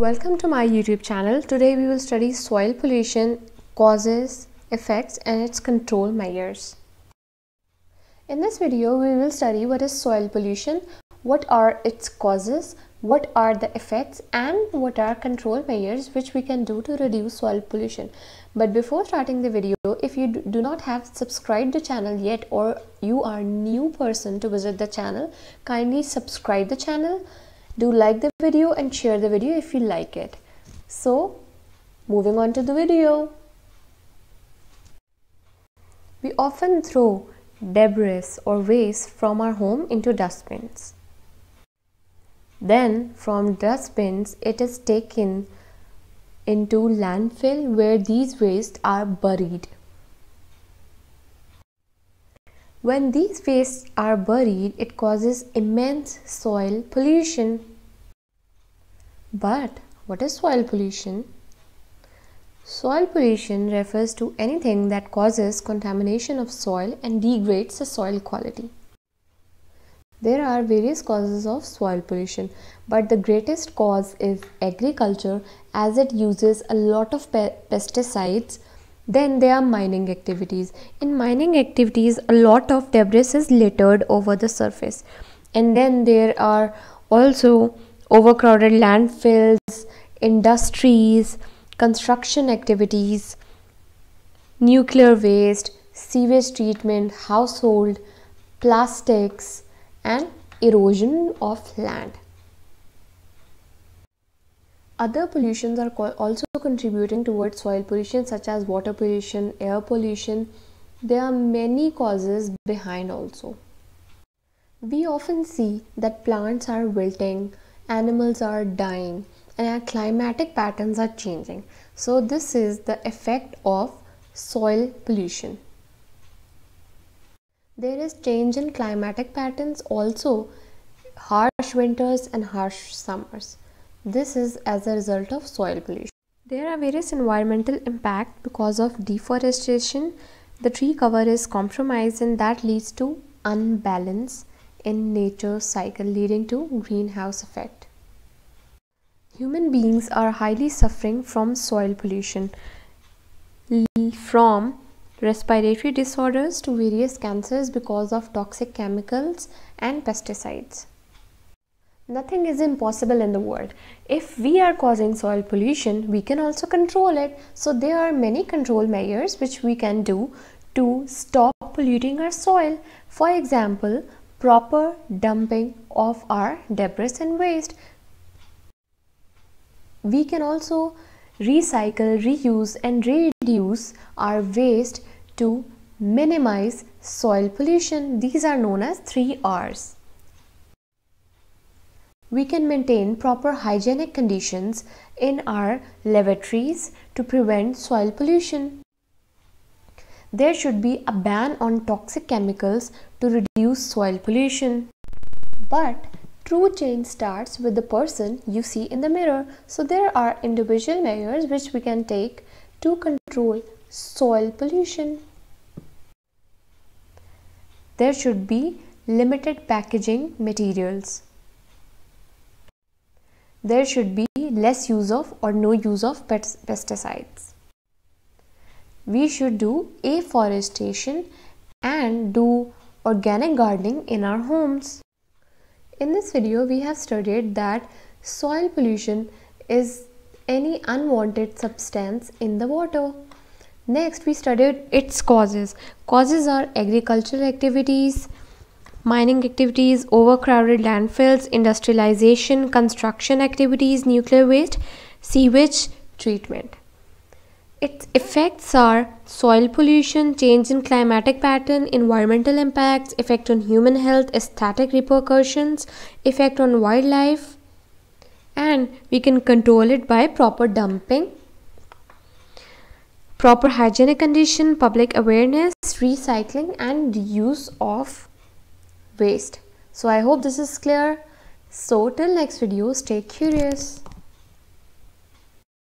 Welcome to my YouTube channel. Today we will study soil pollution, causes, effects and its control measures. In this video we will study what is soil pollution, what are its causes, what are the effects and what are control measures which we can do to reduce soil pollution. But before starting the video, if you do not have subscribed the channel yet or you are new person to visit the channel, kindly subscribe the channel do like the video and share the video if you like it so moving on to the video we often throw debris or waste from our home into dustbins then from dustbins it is taken into landfill where these wastes are buried when these wastes are buried, it causes immense soil pollution. But what is soil pollution? Soil pollution refers to anything that causes contamination of soil and degrades the soil quality. There are various causes of soil pollution, but the greatest cause is agriculture as it uses a lot of pe pesticides then there are mining activities. In mining activities, a lot of debris is littered over the surface. And then there are also overcrowded landfills, industries, construction activities, nuclear waste, sewage treatment, household, plastics, and erosion of land. Other pollutions are also contributing towards soil pollution such as water pollution, air pollution. There are many causes behind also. We often see that plants are wilting, animals are dying and our climatic patterns are changing. So this is the effect of soil pollution. There is change in climatic patterns also harsh winters and harsh summers. This is as a result of soil pollution. There are various environmental impact because of deforestation. The tree cover is compromised and that leads to unbalance in nature cycle leading to greenhouse effect. Human beings are highly suffering from soil pollution from respiratory disorders to various cancers because of toxic chemicals and pesticides. Nothing is impossible in the world. If we are causing soil pollution, we can also control it. So there are many control measures which we can do to stop polluting our soil. For example, proper dumping of our debris and waste. We can also recycle, reuse and reduce our waste to minimize soil pollution. These are known as 3 R's we can maintain proper hygienic conditions in our lavatories to prevent soil pollution. There should be a ban on toxic chemicals to reduce soil pollution. But true change starts with the person you see in the mirror. So there are individual measures which we can take to control soil pollution. There should be limited packaging materials there should be less use of or no use of pesticides. We should do afforestation and do organic gardening in our homes. In this video, we have studied that soil pollution is any unwanted substance in the water. Next, we studied its causes. Causes are agricultural activities, mining activities, overcrowded landfills, industrialization, construction activities, nuclear waste, sewage treatment. Its effects are soil pollution, change in climatic pattern, environmental impacts, effect on human health, aesthetic repercussions, effect on wildlife, and we can control it by proper dumping, proper hygienic condition, public awareness, recycling, and use of waste. So I hope this is clear. So till next video, stay curious.